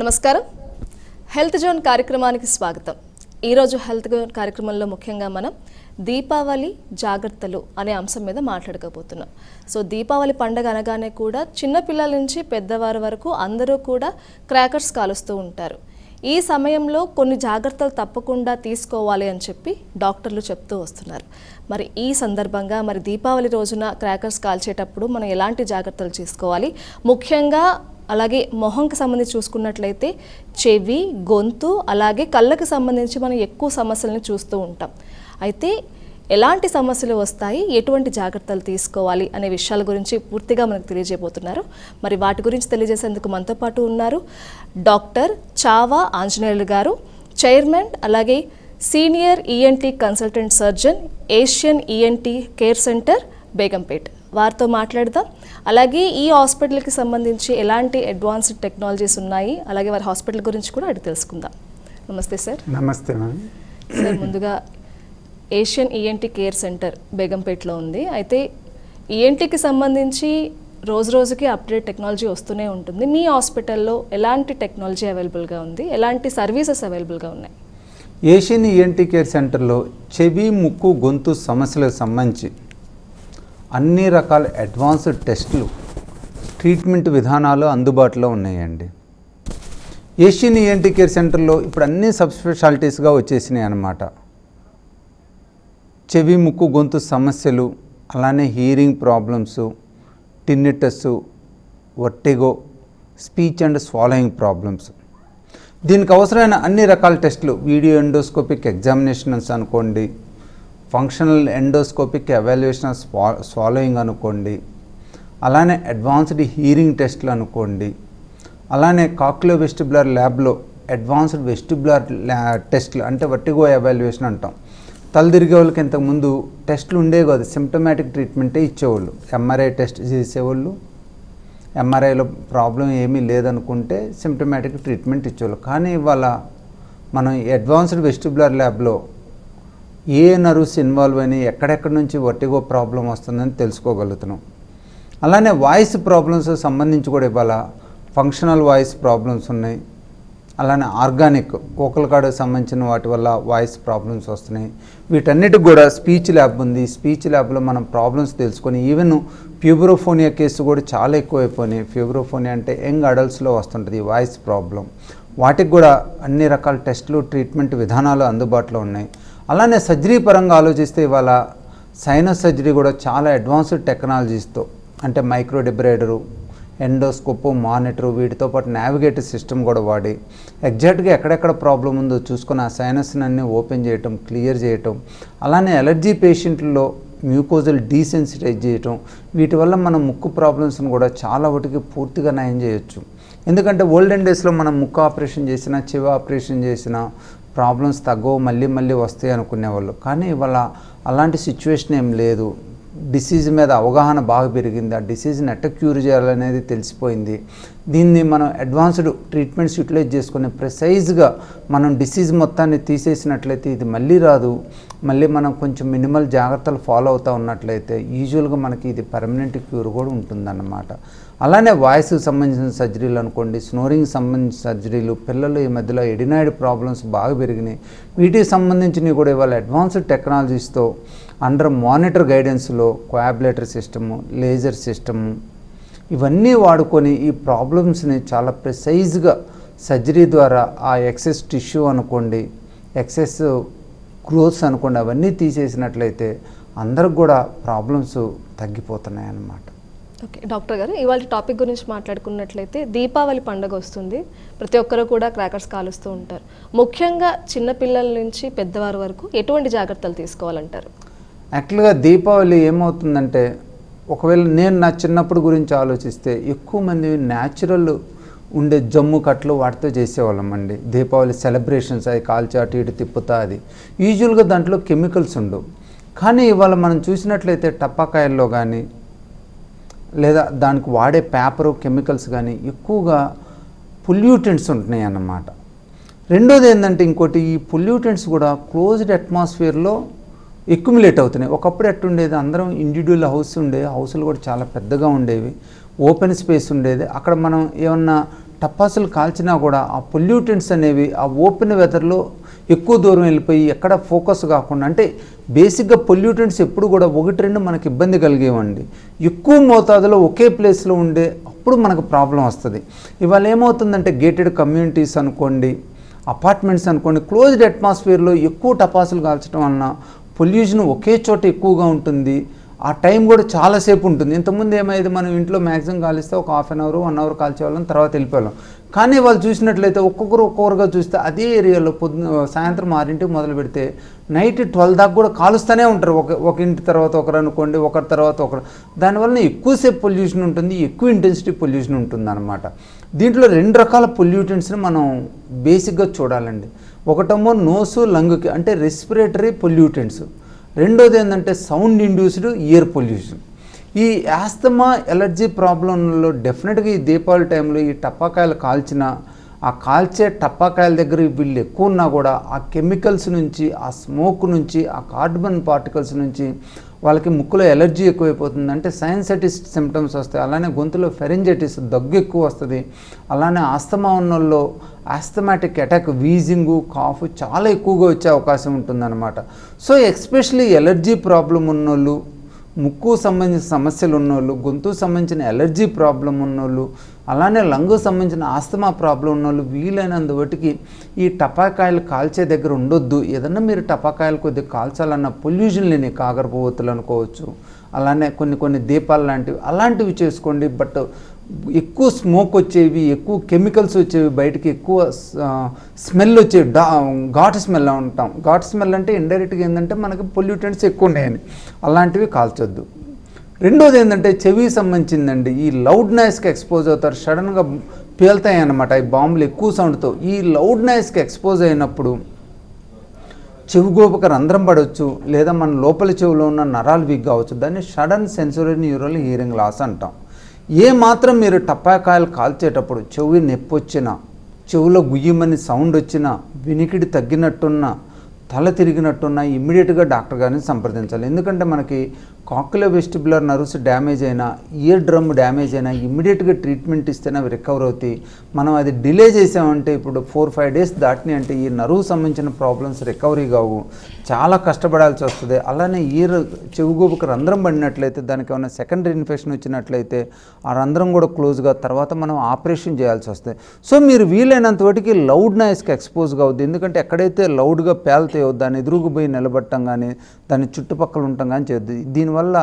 నమస్కారం health zone కార్యక్రమానికి స్వాగతం ఈరోజు హెల్త్ జోన్ కార్యక్రమంలో ముఖ్యంగా మనం దీపావళి జాగ్రత్తలు అనే అంశం మీద మాట్లాడకపోతున్నాం సో దీపావళి పండగ అనగానే కూడా చిన్నపిల్లల నుంచి పెద్దవారి వరకు అందరూ కూడా క్రాకర్స్ కాలుస్తూ ఉంటారు ఈ సమయంలో కొన్ని జాగ్రత్తలు తప్పకుండా తీసుకోవాలి అని చెప్పి డాక్టర్లు చెప్తూ వస్తున్నారు మరి ఈ సందర్భంగా మరి దీపావళి రోజున క్రాకర్స్ కాల్చేటప్పుడు మనం ఎలాంటి జాగ్రత్తలు తీసుకోవాలి ముఖ్యంగా అలాగే మొహంకి సంబంధించి చూసుకున్నట్లయితే చెవి గొంతు అలాగే కళ్ళకి సంబంధించి మనం ఎక్కువ సమస్యలను చూస్తూ ఉంటాం అయితే ఎలాంటి సమస్యలు వస్తాయి ఎటువంటి జాగ్రత్తలు తీసుకోవాలి అనే విషయాల గురించి పూర్తిగా మనకు తెలియజేయబోతున్నారు మరి వాటి గురించి తెలియజేసేందుకు మనతో పాటు ఉన్నారు డాక్టర్ చావా ఆంజనేయులు గారు చైర్మన్ అలాగే senior ENT e consultant surgeon Asian ENT e care centre Begumpet వారితో మాట్లాడదాం అలాగే ఈ హాస్పిటల్కి సంబంధించి ఎలాంటి అడ్వాన్స్డ్ టెక్నాలజీస్ ఉన్నాయి అలాగే వారి హాస్పిటల్ గురించి కూడా అడిగి తెలుసుకుందాం నమస్తే సార్ నమస్తే సార్ ముందుగా Asian ENT e care centre బేగంపేటలో ఉంది అయితే ఈఎన్టీకి e సంబంధించి రోజు రోజుకి అప్డేట్ టెక్నాలజీ వస్తూనే ఉంటుంది మీ హాస్పిటల్లో ఎలాంటి టెక్నాలజీ అవైలబుల్గా ఉంది ఎలాంటి సర్వీసెస్ అవైలబుల్గా ఉన్నాయి ఏషియన్ ఈఎన్టీ e కేర్ సెంటర్లో చెవి ముక్కు గొంతు సమస్యలకు సంబంధించి అన్ని రకాల అడ్వాన్స్డ్ టెస్టులు ట్రీట్మెంట్ విధానాలు అందుబాటులో ఉన్నాయండి ఏషియన్ ఈఎన్టీ e కేర్ సెంటర్లో ఇప్పుడు అన్ని సబ్ స్పెషాలిటీస్గా వచ్చేసినాయి అన్నమాట చెవి ముక్కు గొంతు సమస్యలు అలానే hearing problems tinnitus vertigo speech and swallowing problems దీనికి అవసరమైన అన్ని రకాల టెస్టులు వీడియో ఎండోస్కోపిక్ ఎగ్జామినేషన్స్ అనుకోండి ఫంక్షనల్ ఎండోస్కోపిక్ ఎవాల్యుయేషన్ స్వాలోయింగ్ అనుకోండి అలానే అడ్వాన్స్డ్ హీరింగ్ టెస్ట్లు అనుకోండి అలానే కాక్లో వెస్టిబులర్ ల్యాబ్లో అడ్వాన్స్డ్ వెస్టిబులర్ టెస్ట్లు అంటే వర్టిగో ఎవాల్యుయేషన్ అంటాం తలదిరిగే వాళ్ళకి ఇంతకుముందు టెస్ట్లు ఉండే కాదు సిమ్టమాటిక్ ట్రీట్మెంటే ఇచ్చేవాళ్ళు ఎంఆర్ఐ టెస్ట్ చేసేవాళ్ళు ఎంఆర్ఐలో ప్రాబ్లం ఏమీ లేదనుకుంటే సిమ్టమాటిక్ ట్రీట్మెంట్ ఇచ్చేవాళ్ళు కానీ ఇవాళ మనం అడ్వాన్స్డ్ వెస్టిబులర్ ల్యాబ్లో ఏ నర్వ్స్ ఇన్వాల్వ్ అయినాయి ఎక్కడెక్కడి నుంచి వర్టిగో ప్రాబ్లం వస్తుందని తెలుసుకోగలుగుతున్నాం అలానే వాయిస్ ప్రాబ్లమ్స్ సంబంధించి కూడా ఇవాళ ఫంక్షనల్ వాయిస్ ప్రాబ్లమ్స్ ఉన్నాయి అలానే ఆర్గానిక్ కోకల కాడకు సంబంధించిన వాటి వల్ల వాయిస్ ప్రాబ్లమ్స్ వస్తున్నాయి వీటన్నిటికి కూడా స్పీచ్ ల్యాబ్ ఉంది స్పీచ్ ల్యాబ్లో మనం ప్రాబ్లమ్స్ తెలుసుకొని ఈవెన్ ప్యూబ్రోఫోనియా కేసు కూడా చాలా ఎక్కువైపోయినాయి ప్యూబ్రోఫోనియా అంటే యంగ్ అడల్ట్స్లో వస్తుంటుంది వాయిస్ ప్రాబ్లం వాటికి కూడా అన్ని రకాల టెస్టులు ట్రీట్మెంట్ విధానాలు అందుబాటులో ఉన్నాయి అలానే సర్జరీ పరంగా ఆలోచిస్తే ఇవాళ సైనస్ సర్జరీ కూడా చాలా అడ్వాన్స్డ్ టెక్నాలజీస్తో అంటే మైక్రో డిబ్రైడరు ఎండోస్కోప్ మానిటరు వీటితో పాటు నావిగేటర్ సిస్టమ్ కూడా వాడి ఎగ్జాక్ట్గా ఎక్కడెక్కడ ప్రాబ్లం ఉందో చూసుకుని ఆ సైనస్ని అన్ని ఓపెన్ చేయటం క్లియర్ చేయటం అలానే ఎలర్జీ పేషెంట్లలో మ్యూకోజల్ డీసెన్సిటైజ్ చేయటం వీటి వల్ల మనం ముక్కు ప్రాబ్లమ్స్ని కూడా చాలా వాటికి పూర్తిగా నయం చేయొచ్చు ఎందుకంటే ఓల్డెన్ డేస్లో మనం ముక్కు ఆపరేషన్ చేసినా చెవి ఆపరేషన్ చేసినా ప్రాబ్లమ్స్ తగ్గవు మళ్ళీ మళ్ళీ వస్తాయి అనుకునేవాళ్ళు కానీ ఇవాళ అలాంటి సిచ్యువేషన్ ఏం లేదు డిసీజ్ మీద అవగాహన బాగా పెరిగింది ఆ డిసీజ్ని ఎట్ట క్యూర్ చేయాలనేది తెలిసిపోయింది దీన్ని మనం అడ్వాన్స్డ్ ట్రీట్మెంట్స్ యూటిలైజ్ చేసుకుని ప్రిసైజ్గా మనం డిసీజ్ మొత్తాన్ని తీసేసినట్లయితే ఇది మళ్ళీ రాదు మళ్ళీ మనం కొంచెం మినిమల్ జాగ్రత్తలు ఫాలో అవుతూ ఉన్నట్లయితే యూజువల్గా మనకి ఇది పర్మనెంట్ క్యూర్ కూడా ఉంటుందన్నమాట అలానే వాయిస్కి సంబంధించిన సర్జరీలు అనుకోండి స్నోరింగ్కి సంబంధించిన సర్జరీలు పిల్లలు ఈ మధ్యలో ఎడినాయిడ్ ప్రాబ్లమ్స్ బాగా పెరిగినాయి వీటికి సంబంధించినవి కూడా ఇవాళ అడ్వాన్స్డ్ టెక్నాలజీస్తో అండర్ మానిటర్ గైడెన్స్లో కోయాబులేటర్ సిస్టము లేజర్ సిస్టము ఇవన్నీ వాడుకొని ఈ ప్రాబ్లమ్స్ని చాలా ప్రిసైజ్గా సర్జరీ ద్వారా ఆ ఎక్సెస్ టిష్యూ అనుకోండి ఎక్సెస్ గ్రోత్స్ అనుకోండి అవన్నీ తీసేసినట్లయితే అందరికి కూడా ప్రాబ్లమ్స్ తగ్గిపోతున్నాయి అన్నమాట ఓకే డాక్టర్ గారు ఇవాళ టాపిక్ గురించి మాట్లాడుకున్నట్లయితే దీపావళి పండుగ వస్తుంది ప్రతి ఒక్కరు కూడా క్రాకర్స్ కాలుస్తూ ఉంటారు ముఖ్యంగా చిన్నపిల్లల నుంచి పెద్దవారి వరకు ఎటువంటి జాగ్రత్తలు తీసుకోవాలంటారు యాక్చువల్గా దీపావళి ఏమవుతుందంటే ఒకవేళ నేను నా చిన్నప్పుడు గురించి ఆలోచిస్తే ఎక్కువ మంది న్యాచురల్ ఉండే జమ్ము కట్లు వాటితో చేసేవాళ్ళం అండి దీపావళి సెలబ్రేషన్స్ అది కాల్చి అటు ఇటు తిప్పుతా అది యూజువల్గా దాంట్లో కెమికల్స్ ఉండవు కానీ ఇవాళ మనం చూసినట్లయితే టపాకాయల్లో కానీ లేదా దానికి వాడే పేపరు కెమికల్స్ కానీ ఎక్కువగా పొల్యూటెంట్స్ ఉంటున్నాయి అన్నమాట రెండోది ఏంటంటే ఇంకోటి ఈ పొల్యూటెంట్స్ కూడా క్లోజ్డ్ అట్మాస్ఫియర్లో ఎక్యుములేట్ అవుతున్నాయి ఒకప్పుడు ఎట్టుండేది అందరం ఇండివిజువల్ హౌస్ ఉండే హౌసులు కూడా చాలా పెద్దగా ఉండేవి ఓపెన్ స్పేస్ ఉండేది అక్కడ మనం ఏమన్నా టపాసులు కాల్చినా కూడా ఆ పొల్యూటెంట్స్ అనేవి ఆ ఓపెన్ వెదర్లో ఎక్కువ దూరం వెళ్ళిపోయి ఎక్కడ ఫోకస్ కాకుండా అంటే బేసిక్గా పొల్యూటెంట్స్ ఎప్పుడు కూడా ఒకటి రెండు మనకి ఇబ్బంది కలిగేవండి ఎక్కువ మోతాదులో ఒకే ప్లేస్లో ఉండే అప్పుడు మనకు ప్రాబ్లం వస్తుంది ఇవాళ ఏమవుతుందంటే గేటెడ్ కమ్యూనిటీస్ అనుకోండి అపార్ట్మెంట్స్ అనుకోండి క్లోజ్డ్ అట్మాస్ఫియర్లో ఎక్కువ టపాసులు కాల్చడం వలన పొల్యూషన్ ఒకే చోట ఎక్కువగా ఉంటుంది ఆ టైం కూడా చాలాసేపు ఉంటుంది ఇంతకుముందు ఏమైంది మనం ఇంట్లో మ్యాక్సిమం కాలిస్తే ఒక half an hour one hour కాల్చేవాళ్ళం తర్వాత వెళ్ళిపోయాం కానీ వాళ్ళు చూసినట్లయితే ఒక్కొక్కరు ఒక్కొక్కరుగా చూస్తే అదే ఏరియాలో పొద్దున సాయంత్రం ఆరింటికి మొదలు పెడితే నైట్ ట్వెల్వ్ దాకా కూడా కాలుస్తూనే ఉంటారు ఒక ఒక ఇంటి తర్వాత ఒకరు అనుకోండి ఒకరి తర్వాత ఒకరు దానివల్ల ఎక్కువసేపు పొల్యూషన్ ఉంటుంది ఎక్కువ ఇంటెన్సిటీ పొల్యూషన్ ఉంటుంది అనమాట దీంట్లో రెండు రకాల పొల్యూటెంట్స్ని మనం బేసిక్గా చూడాలండి ఒకటేమో నోసు లంగ్కి అంటే రెస్పిరేటరీ పొల్యూటెంట్స్ రెండోది ఏంటంటే సౌండ్ ఇండ్యూస్డ్ ఇయర్ పొల్యూషన్ ఈ యాస్తమా ఎలర్జీ ప్రాబ్లంలో డెఫినెట్గా ఈ దీపావళి టైంలో ఈ టపాకాయలు కాల్చిన ఆ కాల్చే టపాకాయల దగ్గర వీళ్ళు ఎక్కువ ఉన్నా కూడా ఆ కెమికల్స్ నుంచి ఆ స్మోక్ నుంచి ఆ కార్బన్ పార్టికల్స్ నుంచి వాళ్ళకి ముక్కులో ఎలర్జీ ఎక్కువైపోతుంది అంటే సైన్సైటిస్ సిమ్టమ్స్ వస్తాయి అలానే గొంతులో ఫెరెంజైటిస్ దగ్గు ఎక్కువ వస్తుంది అలానే ఆస్తమా ఉన్నోళ్ళు ఆస్తమాటిక్ అటాక్ వీజింగు కాఫ్ చాలా ఎక్కువగా వచ్చే అవకాశం ఉంటుందన్నమాట సో ఎస్పెషలీ ఎలర్జీ ప్రాబ్లం ఉన్నోళ్ళు ముక్కు సంబంధించిన సమస్యలు ఉన్నోళ్ళు గొంతుకు సంబంధించిన ఎలర్జీ ప్రాబ్లం ఉన్నోళ్ళు అలానే లంగు సంబంధించిన ఆస్తమా ప్రాబ్లం ఉన్నోళ్ళు వీలైనంత ఈ టపాకాయలు కాల్చే దగ్గర ఉండొద్దు ఏదన్నా మీరు టపాకాయలు కొద్దిగా కాల్చాలన్న పొల్యూషన్ లేని కాకరపోవత్తులు అనుకోవచ్చు అలానే కొన్ని కొన్ని దీపాలు లాంటివి అలాంటివి చేసుకోండి బట్ ఎక్కువ స్మోక్ వచ్చేవి ఎక్కువ కెమికల్స్ వచ్చేవి బయటకి ఎక్కువ స్మెల్ వచ్చే డా ఘాట్ స్మెల్ ఉంటాం ఘాట్ స్మెల్ అంటే ఇండైరెక్ట్గా ఏంటంటే మనకి పొల్యూటెంట్స్ ఎక్కువ ఉన్నాయని అలాంటివి కాల్చొద్దు రెండోది ఏంటంటే చెవి సంబంధించిందండి ఈ లౌడ్ నాయిస్కి ఎక్స్పోజ్ అవుతారు సడన్గా పేలుతాయి అన్నమాట ఈ బాంబులు ఎక్కువ సౌండ్తో ఈ లౌడ్ నాయిస్కి ఎక్స్పోజ్ అయినప్పుడు చెవి గోపక రంధ్రం పడవచ్చు లేదా మన లోపల చెవిలో ఉన్న నరాలు వీక్ కావచ్చు దాన్ని sudden sensory neural hearing loss అంటాం ఏ మాత్రం మీరు టపాకాయలు కాల్చేటప్పుడు చెవి నొప్పి వచ్చినా చెవులో గుయ్యమని సౌండ్ వచ్చినా వినికిడి తగ్గినట్టున్నా తల తిరిగినట్టున్నా ఇమ్మీడియట్గా డాక్టర్ గారిని సంప్రదించాలి ఎందుకంటే మనకి కాక్యులో వెస్టిబులర్ నర్వ్స్ డ్యామేజ్ అయినా ఇయర్ డ్రమ్ డ్యామేజ్ అయినా ఇమ్మీడియట్గా ట్రీట్మెంట్ ఇస్తేనే అవి రికవర్ అవుతాయి మనం అది డిలే చేసామంటే ఇప్పుడు ఫోర్ ఫైవ్ డేస్ దాటిని అంటే ఈ నరువు సంబంధించిన ప్రాబ్లమ్స్ రికవరీ కావు చాలా కష్టపడాల్సి వస్తుంది అలానే ఇయర్ చెవుగోపుకి రంధ్రం పడినట్లయితే దానికి ఏమైనా సెకండరీ ఇన్ఫెక్షన్ వచ్చినట్లయితే ఆ రంధ్రం కూడా క్లోజ్గా తర్వాత మనం ఆపరేషన్ చేయాల్సి వస్తుంది సో మీరు వీలైనంత వాటికి లౌడ్ నాయిస్కి ఎక్స్పోజ్ కావద్దు ఎందుకంటే ఎక్కడైతే లౌడ్గా పేల్తాయో దాన్ని ఎదురుకు పోయి నిలబట్టం కానీ దాని చుట్టుపక్కల ఉంటాం కానీ చేయొద్దు దీనివల్ల దానివల్ల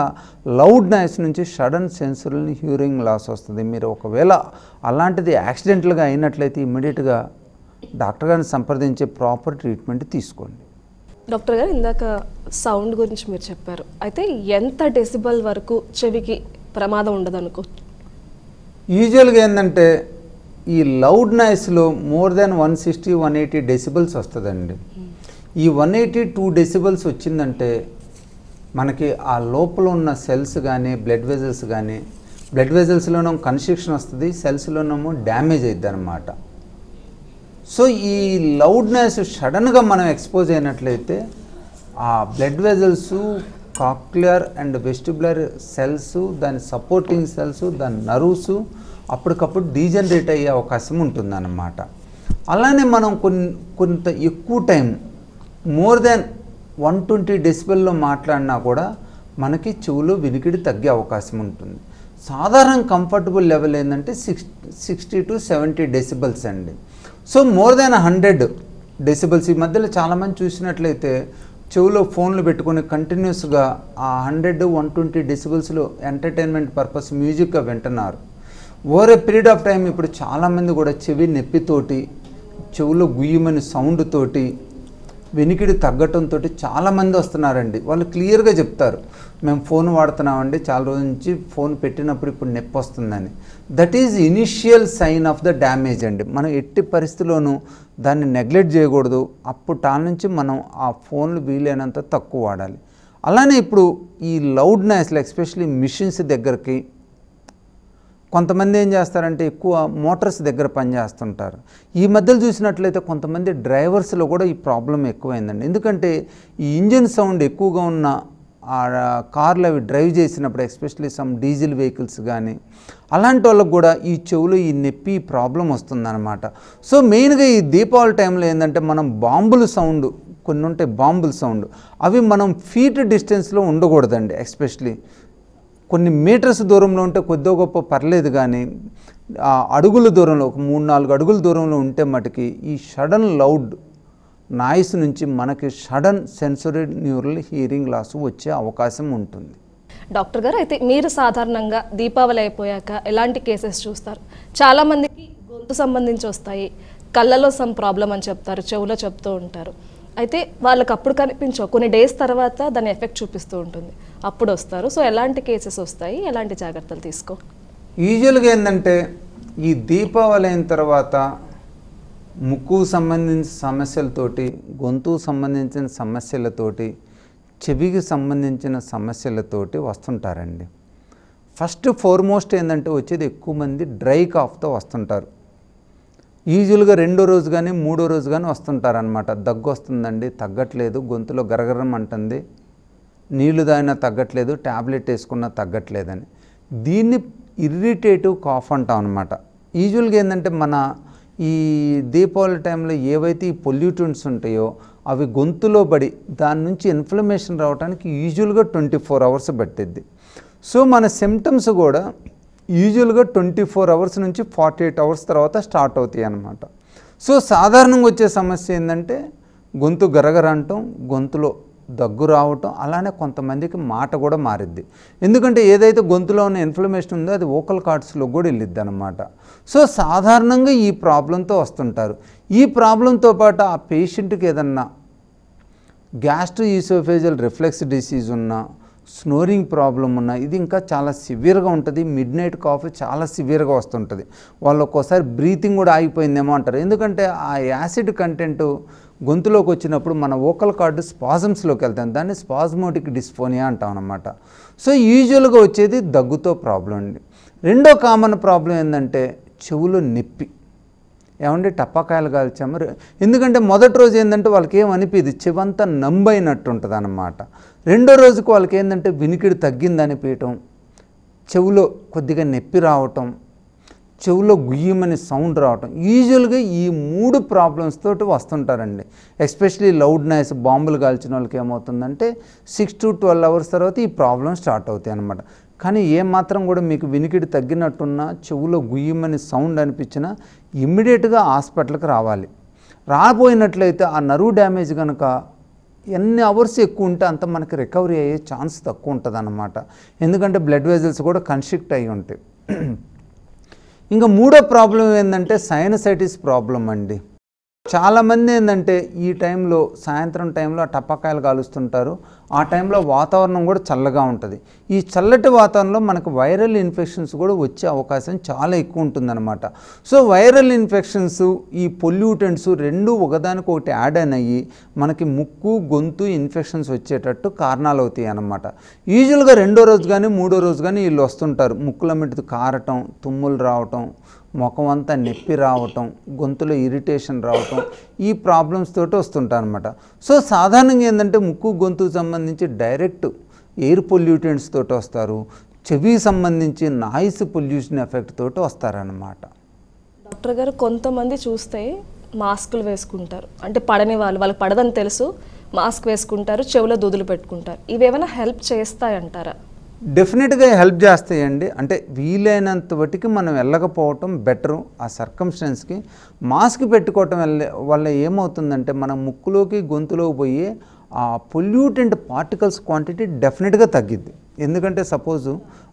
లౌడ్ నాయిస్ నుంచి సడన్ సెన్సరీ హ్యూరింగ్ లాస్ వస్తుంది మీరు ఒకవేళ అలాంటిది యాక్సిడెంట్లుగా అయినట్లయితే ఇమీడియట్గా డాక్టర్ గారిని సంప్రదించే ప్రాపర్ ట్రీట్మెంట్ తీసుకోండి డాక్టర్ గారు ఇందాక సౌండ్ గురించి మీరు చెప్పారు అయితే ఎంత డెసిబల్ వరకు చెవికి ప్రమాదం ఉండదు అనుకో యూజువల్గా ఏంటంటే ఈ లౌడ్ నాయిస్లో more than one sixty one eighty decibels వస్తుందండి ఈ వన్ ఎయిటీ టూ డెసిబల్స్ వచ్చిందంటే మనకి ఆ లోపల ఉన్న సెల్స్ కానీ బ్లడ్ వెజల్స్ కానీ బ్లడ్ వెజల్స్లోనూ కన్స్ట్రిక్షన్ వస్తుంది సెల్స్లోనేమో డ్యామేజ్ అవుద్ది అనమాట సో ఈ లౌడ్నెస్ సడన్గా మనం ఎక్స్పోజ్ అయినట్లయితే ఆ blood vessels cochlear and vestibular cells దాని సపోర్టింగ్ సెల్స్ దాని నర్వ్స్ అప్పటికప్పుడు డీజనరేట్ అయ్యే అవకాశం ఉంటుందన్నమాట అలానే మనం కొన్ని కొంత ఎక్కువ time more than one twenty డెసిబెల్లో మాట్లాడినా కూడా మనకి చెవులో వినికిడి తగ్గే అవకాశం ఉంటుంది సాధారణ కంఫర్టబుల్ లెవెల్ ఏంటంటే six sixty to seventy decibels అండి so more than hundred decibels ఈ మధ్యలో చాలామంది చూసినట్లయితే చెవులో ఫోన్లు పెట్టుకొని కంటిన్యూస్గా ఆ హండ్రెడ్ వన్ ట్వంటీ డెసిబల్స్లో ఎంటర్టైన్మెంట్ పర్పస్ మ్యూజిక్గా వింటున్నారు over a period of time ఇప్పుడు చాలామంది కూడా చెవి నొప్పితోటి చెవులో గుయ్యమని సౌండ్ తోటి వెనికిడి తగ్గటంతో చాలామంది వస్తున్నారండి వాళ్ళు క్లియర్గా చెప్తారు మేము ఫోన్ వాడుతున్నామండి చాలా రోజుల నుంచి ఫోన్ పెట్టినప్పుడు ఇప్పుడు నొప్పి వస్తుందని that is initial sign of the damage అండి మనం ఎట్టి పరిస్థితిలోనూ దాన్ని నెగ్లెక్ట్ చేయకూడదు అప్పుడు టాల నుంచి మనం ఆ ఫోన్లు వీలైనంత తక్కువ వాడాలి అలానే ఇప్పుడు ఈ లౌడ్నెస్ ఎస్పెషలీ మిషన్స్ దగ్గరికి కొంతమంది ఏం చేస్తారంటే ఎక్కువ మోటార్స్ దగ్గర పనిచేస్తుంటారు ఈ మధ్యలో చూసినట్లయితే కొంతమంది డ్రైవర్స్లో కూడా ఈ ప్రాబ్లం ఎక్కువైందండి ఎందుకంటే ఈ ఇంజిన్ సౌండ్ ఎక్కువగా ఉన్న కార్లు అవి డ్రైవ్ చేసినప్పుడు ఎస్పెషలీ సమ్ డీజిల్ వెహికల్స్ కానీ అలాంటి వాళ్ళకు కూడా ఈ చెవులు ఈ నొప్పి ప్రాబ్లం వస్తుందన్నమాట సో మెయిన్గా ఈ దీపావళి టైంలో ఏంటంటే మనం బాంబులు సౌండ్ కొన్ని ఉంటాయి బాంబుల సౌండ్ అవి మనం ఫీట్ డిస్టెన్స్లో ఉండకూడదండి ఎస్పెషలీ కొన్ని మీటర్స్ దూరంలో ఉంటే కొద్దో గొప్ప పర్లేదు కానీ అడుగుల దూరంలో ఒక మూడు నాలుగు అడుగుల దూరంలో ఉంటే మటుకి ఈ సడన్ లౌడ్ నాయిస్ నుంచి మనకి sudden sensory neural hearing loss వచ్చే అవకాశం ఉంటుంది డాక్టర్ గారు అయితే మీరు సాధారణంగా దీపావళి అయిపోయాక ఎలాంటి కేసెస్ చూస్తారు చాలామందికి గొంతు సంబంధించి వస్తాయి కళ్ళలో సమ్ ప్రాబ్లం అని చెప్తారు చెవులో చెప్తూ ఉంటారు అయితే వాళ్ళకి అప్పుడు కనిపించవు కొన్ని డేస్ తర్వాత దాని ఎఫెక్ట్ చూపిస్తూ ఉంటుంది అప్పుడు వస్తారు సో ఎలాంటి కేసెస్ వస్తాయి ఎలాంటి జాగ్రత్తలు తీసుకో యూజువల్గా ఏంటంటే ఈ దీపావళి అయిన తర్వాత ముక్కు సంబంధించిన సమస్యలతోటి గొంతు సంబంధించిన సమస్యలతోటి చెవికి సంబంధించిన సమస్యలతోటి వస్తుంటారండి ఫస్ట్ ఫోర్మోస్ట్ ఏంటంటే వచ్చేది ఎక్కువ మంది డ్రై కాఫ్తో వస్తుంటారు ఈజీలుగా రెండో రోజు కానీ మూడో రోజు కానీ వస్తుంటారనమాట దగ్గు వస్తుందండి తగ్గట్లేదు గొంతులో గరగరం అంటుంది నీళ్లు తాగినా తగ్గట్లేదు ట్యాబ్లెట్ వేసుకున్నా తగ్గట్లేదని దీన్ని ఇర్రిటేటివ్ కాఫ్ అంటాం అనమాట యూజువల్గా ఏంటంటే మన ఈ దీపావళి టైంలో ఏవైతే ఈ పొల్యూటెంట్స్ ఉంటాయో అవి గొంతులో పడి దాని నుంచి ఇన్ఫ్లమేషన్ రావడానికి యూజువల్గా ట్వంటీ ఫోర్ అవర్స్ పట్టిద్ది సో మన సిమ్టమ్స్ కూడా యూజువల్గా ట్వంటీ ఫోర్ అవర్స్ నుంచి ఫార్టీ ఎయిట్ అవర్స్ తర్వాత స్టార్ట్ అవుతాయి అనమాట సో సాధారణంగా వచ్చే సమస్య ఏంటంటే గొంతు గరగర గొంతులో దగ్గు రావటం అలానే కొంతమందికి మాట కూడా మారిద్ది ఎందుకంటే ఏదైతే గొంతులో ఉన్న ఇన్ఫ్లమేషన్ ఉందో అది ఓకల్ కార్డ్స్లో కూడా వెళ్ళిద్ది అనమాట సో సాధారణంగా ఈ ప్రాబ్లంతో వస్తుంటారు ఈ ప్రాబ్లంతో పాటు ఆ పేషెంట్కి ఏదన్నా గ్యాస్ట్రో ఈసోఫేజల్ రిఫ్లెక్స్ డిసీజ్ ఉన్నా స్నోరింగ్ ప్రాబ్లం ఉన్న ఇది ఇంకా చాలా సివియర్గా ఉంటుంది మిడ్ నైట్ కాఫ్ చాలా సివియర్గా వస్తుంటుంది వాళ్ళు ఒక్కోసారి బ్రీతింగ్ కూడా ఆగిపోయిందేమో అంటారు ఎందుకంటే ఆ యాసిడ్ కంటెంట్ గొంతులోకి వచ్చినప్పుడు మన ఓకల్ కార్డు స్పాజమ్స్లోకి వెళ్తాం దాన్ని స్పాజమోటిక్ డిస్ఫోనియా అంటాం అనమాట సో యూజువల్గా వచ్చేది దగ్గుతో ప్రాబ్లం అండి రెండో కామన్ ప్రాబ్లం ఏంటంటే చెవులో నొప్పి ఏమండి టపాకాయలు కాల్చాము ఎందుకంటే మొదటి రోజు ఏంటంటే వాళ్ళకి ఏమనిపిది చెవంతా నంబైనట్టు ఉంటుంది అన్నమాట రెండో రోజుకు వాళ్ళకి ఏంటంటే వినికిడి తగ్గిందనిపించటం చెవులో కొద్దిగా నొప్పి రావటం చెవులో గుయ్యమని సౌండ్ రావటం యూజువల్గా ఈ మూడు ప్రాబ్లమ్స్ తోటి వస్తుంటారండి ఎస్పెషలీ లౌడ్ నాయిస్ బాంబులు కాల్చిన వాళ్ళకి ఏమవుతుందంటే సిక్స్ టు ట్వెల్వ్ అవర్స్ తర్వాత ఈ ప్రాబ్లమ్స్ స్టార్ట్ అవుతాయి అనమాట కానీ ఏమాత్రం కూడా మీకు వినికిడి తగ్గినట్టున్నా చెవులో గుయ్యమని సౌండ్ అనిపించినా ఇమ్మీడియట్గా హాస్పిటల్కి రావాలి రాబోయినట్లయితే ఆ నరువు డ్యామేజ్ కనుక ఎన్ని అవర్స్ ఎక్కువ ఉంటే అంత మనకి రికవరీ అయ్యే ఛాన్స్ తక్కువ ఉంటుంది అన్నమాట ఎందుకంటే బ్లడ్ వెజల్స్ కూడా కన్స్ట్రిక్ట్ అయి ఉంటాయి ఇంకా మూడో ప్రాబ్లం ఏంటంటే సైనసైటిస్ ప్రాబ్లం అండి చాలామంది ఏంటంటే ఈ టైంలో సాయంత్రం టైంలో ఆ టపాకాయలు కాలుస్తుంటారు ఆ టైంలో వాతావరణం కూడా చల్లగా ఉంటుంది ఈ చల్లటి వాతావరణంలో మనకు వైరల్ ఇన్ఫెక్షన్స్ కూడా వచ్చే అవకాశం చాలా ఎక్కువ ఉంటుందన్నమాట సో వైరల్ ఇన్ఫెక్షన్స్ ఈ పొల్యూటెంట్స్ రెండు ఒకదానికొకటి యాడ్ అయ్యి మనకి ముక్కు గొంతు ఇన్ఫెక్షన్స్ వచ్చేటట్టు కారణాలు అవుతాయి అన్నమాట యూజువల్గా రెండో రోజు కానీ మూడో రోజు కానీ వీళ్ళు వస్తుంటారు ముక్కుల మెట్టు కారటం తుమ్ములు రావటం ముఖం అంతా నొప్పి రావటం గొంతులో ఇరిటేషన్ రావటం ఈ ప్రాబ్లమ్స్ తోటి వస్తుంటారనమాట సో సాధారణంగా ఏంటంటే ముక్కు గొంతుకు సంబంధించి డైరెక్ట్ ఎయిర్ పొల్యూటెంట్స్ తోటి వస్తారు చెవి సంబంధించి నాయిస్ పొల్యూషన్ ఎఫెక్ట్ తోటి వస్తారనమాట డాక్టర్ గారు కొంతమంది చూస్తే మాస్కులు వేసుకుంటారు అంటే పడని వాళ్ళు వాళ్ళకి పడదని తెలుసు మాస్క్ వేసుకుంటారు చెవులో దూదులు పెట్టుకుంటారు ఇవేమైనా హెల్ప్ చేస్తాయంటారా డెఫినెట్గా హెల్ప్ చేస్తాయండి అంటే వీలైనంత వాటికి మనం వెళ్ళకపోవటం బెటరు ఆ సర్కమ్స్టెన్స్కి మాస్క్ పెట్టుకోవటం వల్ల ఏమవుతుందంటే మన ముక్కులోకి గొంతులోకి పోయి ఆ పొల్యూటెంట్ పార్టికల్స్ క్వాంటిటీ డెఫినెట్గా తగ్గిద్ది ఎందుకంటే సపోజు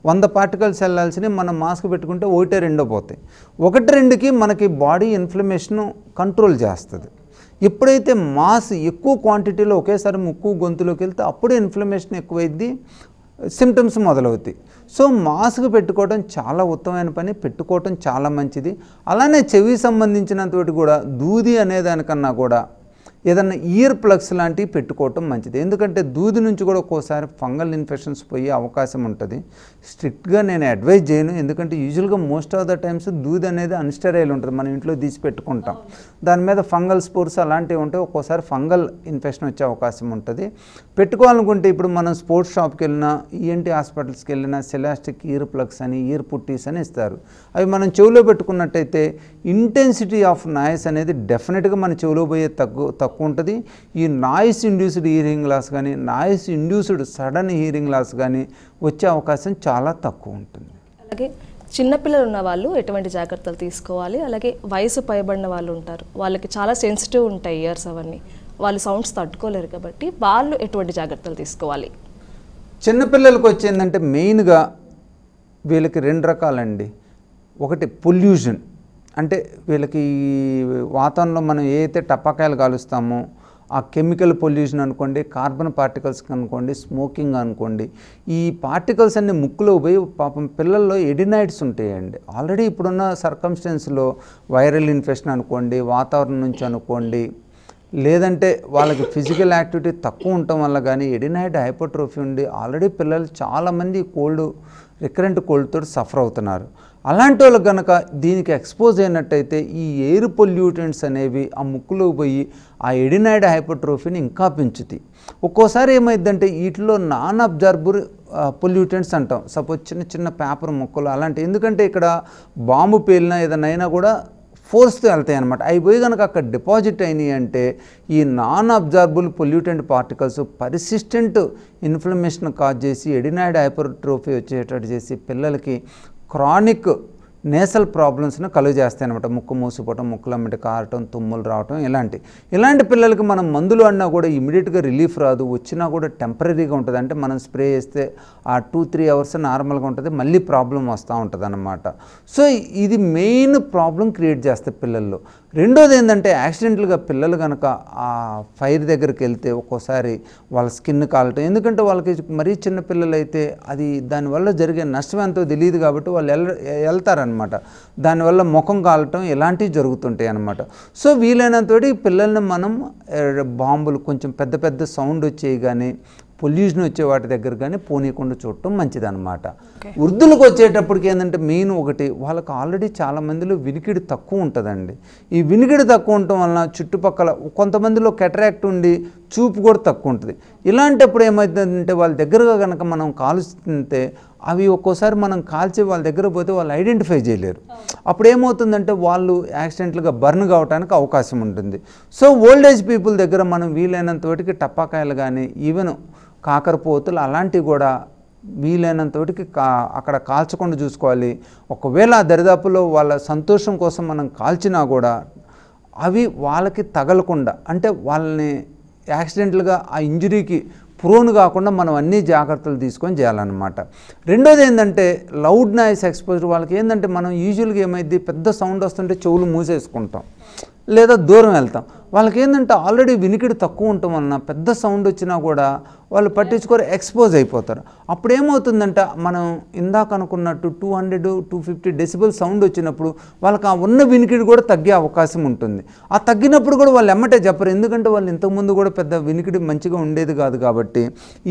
వంద పార్టికల్స్ వెళ్ళాల్సినవి మనం మాస్క్ పెట్టుకుంటే ఒకటే రెండో పోతాయి ఒకటి రెండుకి మనకి బాడీ ఇన్ఫ్లమేషన్ కంట్రోల్ చేస్తుంది ఎప్పుడైతే మాస్ ఎక్కువ క్వాంటిటీలో ఒకేసారి ముక్కు గొంతులోకి వెళ్తే అప్పుడే ఇన్ఫ్లమేషన్ ఎక్కువైద్ది సిమ్టమ్స్ మొదలవుతాయి సో మాస్క్ పెట్టుకోవడం చాలా ఉత్తమమైన పని పెట్టుకోవటం చాలా మంచిది అలానే చెవి సంబంధించినంతటి కూడా దూది అనే దానికన్నా కూడా ఏదన్నా ఇయర్ ప్లగ్స్ లాంటివి పెట్టుకోవటం మంచిది ఎందుకంటే దూది నుంచి కూడా ఒక్కోసారి ఫంగల్ ఇన్ఫెక్షన్స్ పోయే అవకాశం ఉంటుంది స్ట్రిక్ట్గా నేను అడ్వైజ్ చేయను ఎందుకంటే యూజువల్గా మోస్ట్ ఆఫ్ ద టైమ్స్ దూది అనేది అన్స్టరైల్ ఉంటుంది మనం ఇంట్లో తీసి పెట్టుకుంటాం దాని మీద ఫంగల్ స్పోర్ట్స్ అలాంటివి ఉంటే ఒక్కోసారి ఫంగల్ ఇన్ఫెక్షన్ వచ్చే అవకాశం ఉంటుంది పెట్టుకోవాలనుకుంటే ఇప్పుడు మనం స్పోర్ట్స్ షాప్కి వెళ్ళినా ఈఎన్టీ e హాస్పిటల్స్కి వెళ్ళినా సెలాస్టిక్ ఇయర్ ప్లగ్స్ అని ఇయర్ పుట్టీస్ అని ఇస్తారు అవి మనం చెవిలో పెట్టుకున్నట్టయితే ఇంటెన్సిటీ ఆఫ్ నాయిస్ అనేది డెఫినెట్గా మన చెవిలో పోయే తగ్గు తక్కువ ఉంటుంది ఈ నాయిస్ ఇండ్యూస్డ్ హీరింగ్ లాస్ కానీ noise induced sudden hearing loss కానీ వచ్చే అవకాశం చాలా తక్కువ ఉంటుంది అలాగే చిన్నపిల్లలు ఉన్న వాళ్ళు ఎటువంటి జాగ్రత్తలు తీసుకోవాలి అలాగే వయసు పైబడిన వాళ్ళు ఉంటారు వాళ్ళకి చాలా సెన్సిటివ్ ఉంటాయి ఇయర్స్ అవన్నీ వాళ్ళు సౌండ్స్ తట్టుకోలేరు కాబట్టి వాళ్ళు ఎటువంటి జాగ్రత్తలు తీసుకోవాలి చిన్నపిల్లలకు వచ్చిందంటే మెయిన్గా వీళ్ళకి రెండు రకాలండి ఒకటి పొల్యూషన్ అంటే వీళ్ళకి వాతావరణంలో మనం ఏదైతే టపాకాయలు కాలుస్తామో ఆ కెమికల్ పొల్యూషన్ అనుకోండి కార్బన్ పార్టికల్స్ అనుకోండి స్మోకింగ్ అనుకోండి ఈ పార్టికల్స్ అన్ని ముక్కులో పోయి పాపం పిల్లల్లో ఎడినైడ్స్ ఉంటాయండి ఆల్రెడీ ఇప్పుడున్న సర్కమ్స్టెన్స్లో వైరల్ ఇన్ఫెక్షన్ అనుకోండి వాతావరణం నుంచి అనుకోండి లేదంటే వాళ్ళకి ఫిజికల్ యాక్టివిటీ తక్కువ ఉండటం వల్ల కానీ ఎడినైట్ హైపోట్రోఫీ ఉండి ఆల్రెడీ పిల్లలు చాలామంది కోల్డ్ రికరెంట్ కోల్డ్తో సఫర్ అవుతున్నారు అలాంటి వాళ్ళు కనుక దీనికి ఎక్స్పోజ్ అయినట్టయితే ఈ ఎయిర్ పొల్యూటెంట్స్ అనేవి ఆ ముక్కులోకి పోయి ఆ ఎడినైడ్ హైపోట్రోఫీని ఇంకా పెంచుతాయి ఒక్కోసారి ఏమైందంటే వీటిలో నాన్ అబ్జార్బర్ పొల్యూటెంట్స్ అంటాం సపోజ్ చిన్న చిన్న పేపర్ ముక్కలు అలాంటివి ఎందుకంటే ఇక్కడ బాంబు పేలినా ఏదైనా కూడా ఫోర్స్తో వెళ్తాయి అనమాట అవి పోయి కనుక అక్కడ డిపాజిట్ అయినాయి అంటే ఈ non absorbable pollutant particles persistent inflammation cause చేసి ఎడినాయిడ్ హైపర్ట్రోఫీ వచ్చేటట్టు చేసి పిల్లలకి క్రానిక్ నేసల్ ప్రాబ్లమ్స్ని కలుగు చేస్తాయి అనమాట ముక్కు మూసిపోవటం ముక్కుల మీట కారటం తుమ్ములు రావటం ఇలాంటి ఇలాంటి పిల్లలకి మనం మందులు అన్నా కూడా ఇమీడియట్గా రిలీఫ్ రాదు వచ్చినా కూడా టెంపరీగా ఉంటుంది అంటే మనం స్ప్రే చేస్తే ఆ టూ త్రీ అవర్స్ నార్మల్గా ఉంటుంది మళ్ళీ ప్రాబ్లం వస్తూ ఉంటుంది సో ఇది మెయిన్ ప్రాబ్లం క్రియేట్ చేస్తాయి పిల్లల్లో రెండోది ఏంటంటే యాక్సిడెంట్లుగా పిల్లలు కనుక ఆ ఫైర్ దగ్గరికి వెళ్తే ఒక్కోసారి వాళ్ళ స్కిన్ కాలటం ఎందుకంటే వాళ్ళకి మరీ చిన్న పిల్లలు అయితే అది దానివల్ల జరిగే నష్టం ఎంతో తెలియదు కాబట్టి వాళ్ళు వెళ్తారనమాట దానివల్ల ముఖం కాలటం ఇలాంటివి జరుగుతుంటాయి అనమాట సో వీలైనంతటి పిల్లల్ని మనం బాంబులు కొంచెం పెద్ద పెద్ద సౌండ్ వచ్చేవి కానీ పొల్యూషన్ వచ్చే వాటి దగ్గర కానీ పోనీయకుండా చూడటం మంచిదన్నమాట వృద్ధులకు వచ్చేటప్పటికి ఏంటంటే మెయిన్ ఒకటి వాళ్ళకి ఆల్రెడీ చాలా మందిలో వినికిడి తక్కువ ఉంటుందండి ఈ వినికిడి తక్కువ ఉండటం వలన చుట్టుపక్కల కొంతమందిలో కెటరాక్ట్ ఉండి చూపు కూడా తక్కువ ఉంటుంది ఇలాంటప్పుడు ఏమవుతుందంటే వాళ్ళ దగ్గరగా కనుక మనం కాలుస్తుంటే అవి ఒక్కోసారి మనం కాల్చి వాళ్ళ దగ్గర పోతే వాళ్ళు ఐడెంటిఫై చేయలేరు అప్పుడు ఏమవుతుందంటే వాళ్ళు యాక్సిడెంట్లుగా బర్న్ కావడానికి అవకాశం ఉంటుంది సో ఓల్డేజ్ పీపుల్ దగ్గర మనం వీలైనంత వరకు టపాకాయలు కానీ ఈవెన్ కాకరపోతులు అలాంటివి కూడా వీలైనంతటికి కా అక్కడ కాల్చకుండా చూసుకోవాలి ఒకవేళ దరిదాపులో వాళ్ళ సంతోషం కోసం మనం కాల్చినా కూడా అవి వాళ్ళకి తగలకుండా అంటే వాళ్ళని యాక్సిడెంట్లుగా ఆ ఇంజురీకి ప్రోన్ కాకుండా మనం అన్ని జాగ్రత్తలు తీసుకొని చేయాలన్నమాట రెండోది ఏంటంటే లౌడ్ నాయిస్ ఎక్స్పోజర్ వాళ్ళకి ఏంటంటే మనం యూజువల్గా ఏమైంది పెద్ద సౌండ్ వస్తుంటే చెవులు మూసేసుకుంటాం లేదా దూరం వెళ్తాం వాళ్ళకి ఏంటంటే ఆల్రెడీ వినికిడి తక్కువ ఉండటం వలన పెద్ద సౌండ్ వచ్చినా కూడా వాళ్ళు పట్టించుకొని ఎక్స్పోజ్ అయిపోతారు అప్పుడు ఏమవుతుందంటే మనం ఇందాక అనుకున్నట్టు two hundred two fifty decibel sound వచ్చినప్పుడు వాళ్ళకి ఆ ఉన్న వినికిడి కూడా తగ్గే అవకాశం ఉంటుంది ఆ తగ్గినప్పుడు కూడా వాళ్ళు ఎమ్మటే చెప్పరు ఎందుకంటే వాళ్ళు ఇంతకుముందు కూడా పెద్ద వినికిడి మంచిగా ఉండేది కాదు కాబట్టి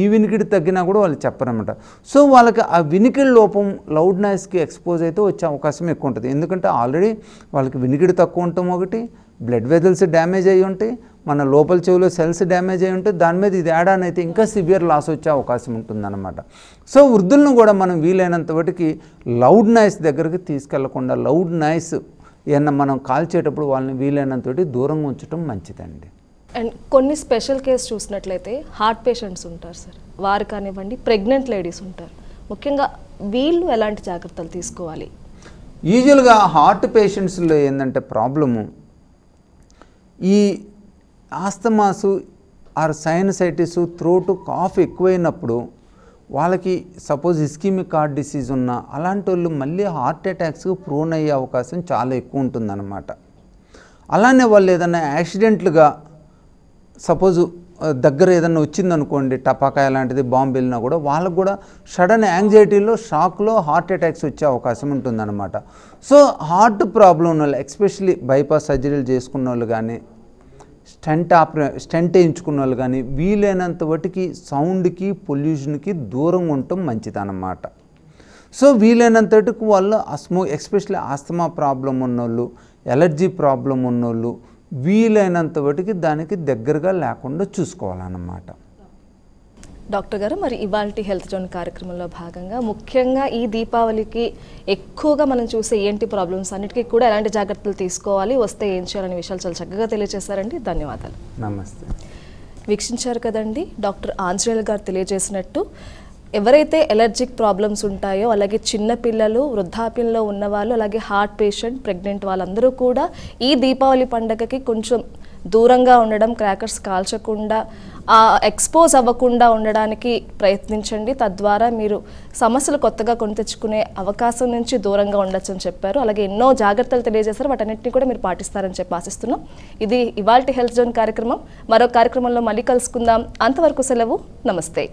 ఈ వినికిడి తగ్గినా కూడా వాళ్ళు చెప్పరన్నమాట సో వాళ్ళకి ఆ వినికిడి లోపం లౌడ్ నాయిస్కి ఎక్స్పోజ్ అయితే వచ్చే అవకాశం ఎక్కువ ఉంటుంది ఎందుకంటే ఆల్రెడీ వాళ్ళకి వినికిడి తక్కువ ఉండటం ఒకటి బ్లడ్ వెజల్స్ డ్యామేజ్ అయ్యి ఉంటాయి మన లోపల చెవిలో సెల్స్ డ్యామేజ్ అయ్యి ఉంటే దాని మీద ఇది ఏడానైతే అయితే ఇంకా సివియర్ లాస్ వచ్చే అవకాశం ఉంటుందన్నమాట సో వృద్ధులను కూడా మనం వీలైనంత వాటికి లౌడ్ నాయిస్ దగ్గరికి తీసుకెళ్లకుండా లౌడ్ నాయిస్ ఏమన్నా మనం కాల్చేటప్పుడు వాళ్ళని వాటి దూరంగా ఉంచడం మంచిదండి అండ్ కొన్ని స్పెషల్ కేసు చూసినట్లయితే హార్ట్ పేషెంట్స్ ఉంటారు సార్ వారు కానివ్వండి ప్రెగ్నెంట్ లేడీస్ ఉంటారు ముఖ్యంగా వీళ్ళు ఎలాంటి జాగ్రత్తలు తీసుకోవాలి యూజువల్గా హార్ట్ పేషెంట్స్లో ఏంటంటే ప్రాబ్లము ఈ asthmas or sinusitis throat cough ఎక్కువైనప్పుడు వాళ్ళకి సపోజ్ ఇస్కిమిక్ హార్ట్ డిసీజ్ ఉన్న అలాంటి వాళ్ళు మళ్ళీ హార్ట్ అటాక్స్కి ప్రోన్ అయ్యే అవకాశం చాలా ఎక్కువ ఉంటుందన్నమాట అలానే వాళ్ళు ఏదైనా యాక్సిడెంట్లుగా సపోజ్ దగ్గర ఏదైనా వచ్చిందనుకోండి టపాకాయ లాంటిది బాంబు వెళ్ళినా కూడా వాళ్ళకు కూడా సడన్ యాంగ్జైటీలో షాక్లో హార్ట్ అటాక్స్ వచ్చే అవకాశం ఉంటుందన్నమాట సో హార్ట్ ప్రాబ్లం ఉన్న వాళ్ళు ఎక్స్పెషలీ బైపాస్ సర్జరీలు చేసుకున్న వాళ్ళు కానీ స్టంట్ ఆపరే స్టంట్ వేయించుకున్న వాళ్ళు కానీ వీలైనంత వాటికి సౌండ్కి పొల్యూషన్కి దూరంగా ఉండటం మంచిదన్నమాట సో వీలైనంత వరకు వాళ్ళు అస్మో ఎస్పెషల్లీ ఆస్తమా ప్రాబ్లం ఉన్నోళ్ళు ఎలర్జీ ప్రాబ్లం ఉన్నోళ్ళు వీలైనంత వాటికి దానికి దగ్గరగా లేకుండా చూసుకోవాలన్నమాట డాక్టర్ గారు మరి ఇవాల్టి హెల్త్ జోన్ కార్యక్రమంలో భాగంగా ముఖ్యంగా ఈ దీపావళికి ఎక్కువగా మనం చూసే ఏంటి ప్రాబ్లమ్స్ అన్నిటికీ కూడా ఎలాంటి జాగ్రత్తలు తీసుకోవాలి వస్తే ఏం చేయాలనే విషయాలు చాలా చక్కగా తెలియజేశారండి ధన్యవాదాలు నమస్తే వీక్షించారు కదండి డాక్టర్ ఆంజనేయులు గారు తెలియజేసినట్టు ఎవరైతే ఎలర్జిక్ ప్రాబ్లమ్స్ ఉంటాయో అలాగే చిన్నపిల్లలు వృద్ధాప్యంలో ఉన్నవాళ్ళు అలాగే హార్ట్ పేషెంట్ ప్రెగ్నెంట్ వాళ్ళందరూ కూడా ఈ దీపావళి పండగకి కొంచెం దూరంగా ఉండడం క్రాకర్స్ కాల్చకుండా ఎక్స్పోజ్ అవ్వకుండా ఉండడానికి ప్రయత్నించండి తద్వారా మీరు సమస్యలు కొత్తగా కొని తెచ్చుకునే అవకాశం నుంచి దూరంగా ఉండొచ్చని చెప్పారు అలాగే ఎన్నో జాగ్రత్తలు తెలియజేశారు వాటన్నింటినీ కూడా మీరు పాటిస్తారని చెప్పి ఆశిస్తున్నాం ఇది ఇవాల్టి హెల్త్ జోన్ కార్యక్రమం మరో కార్యక్రమంలో మళ్ళీ కలుసుకుందాం అంతవరకు సెలవు నమస్తే